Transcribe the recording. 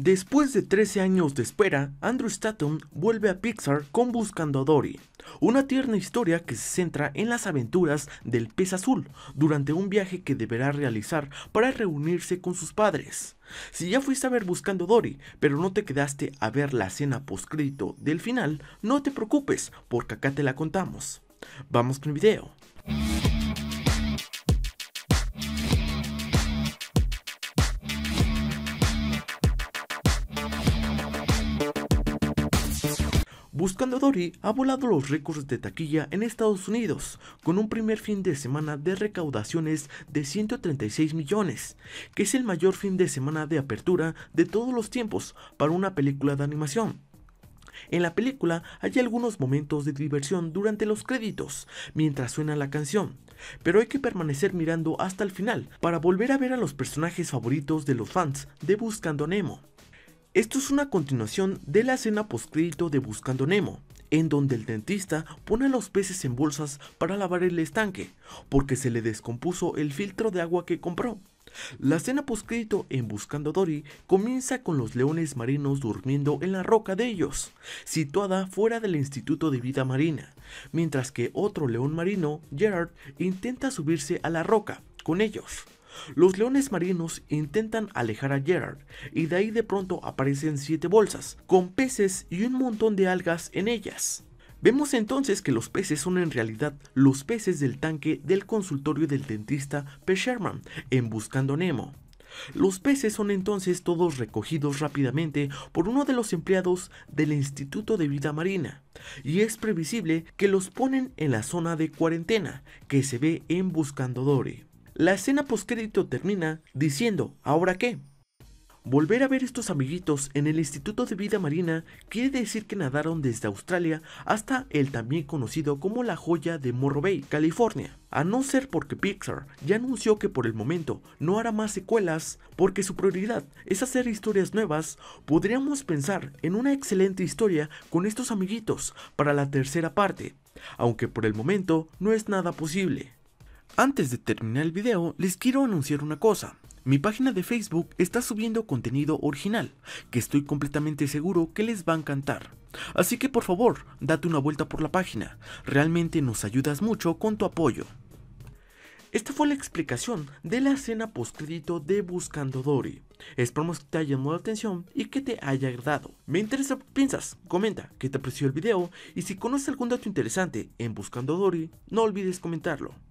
Después de 13 años de espera, Andrew Statham vuelve a Pixar con Buscando a Dory, una tierna historia que se centra en las aventuras del pez azul durante un viaje que deberá realizar para reunirse con sus padres. Si ya fuiste a ver Buscando a Dory, pero no te quedaste a ver la escena postcrito del final, no te preocupes, porque acá te la contamos. Vamos con el video. Buscando Dory ha volado los récords de taquilla en Estados Unidos, con un primer fin de semana de recaudaciones de 136 millones, que es el mayor fin de semana de apertura de todos los tiempos para una película de animación. En la película hay algunos momentos de diversión durante los créditos, mientras suena la canción, pero hay que permanecer mirando hasta el final para volver a ver a los personajes favoritos de los fans de Buscando Nemo. Esto es una continuación de la escena postcrédito de Buscando Nemo, en donde el dentista pone a los peces en bolsas para lavar el estanque, porque se le descompuso el filtro de agua que compró. La escena postcrédito en Buscando Dory comienza con los leones marinos durmiendo en la roca de ellos, situada fuera del Instituto de Vida Marina, mientras que otro león marino, Gerard, intenta subirse a la roca con ellos. Los leones marinos intentan alejar a Gerard y de ahí de pronto aparecen siete bolsas, con peces y un montón de algas en ellas. Vemos entonces que los peces son en realidad los peces del tanque del consultorio del dentista P. Sherman en Buscando Nemo. Los peces son entonces todos recogidos rápidamente por uno de los empleados del Instituto de Vida Marina, y es previsible que los ponen en la zona de cuarentena que se ve en Buscando Dory. La escena postcrédito termina diciendo, ¿ahora qué? Volver a ver estos amiguitos en el Instituto de Vida Marina quiere decir que nadaron desde Australia hasta el también conocido como la joya de Morro Bay, California. A no ser porque Pixar ya anunció que por el momento no hará más secuelas porque su prioridad es hacer historias nuevas, podríamos pensar en una excelente historia con estos amiguitos para la tercera parte, aunque por el momento no es nada posible. Antes de terminar el video, les quiero anunciar una cosa. Mi página de Facebook está subiendo contenido original, que estoy completamente seguro que les va a encantar. Así que por favor, date una vuelta por la página, realmente nos ayudas mucho con tu apoyo. Esta fue la explicación de la escena postcrédito de Buscando Dory. Esperamos que te haya llamado la atención y que te haya agradado. Me interesa lo que piensas, comenta que te apreció el video y si conoces algún dato interesante en Buscando Dory, no olvides comentarlo.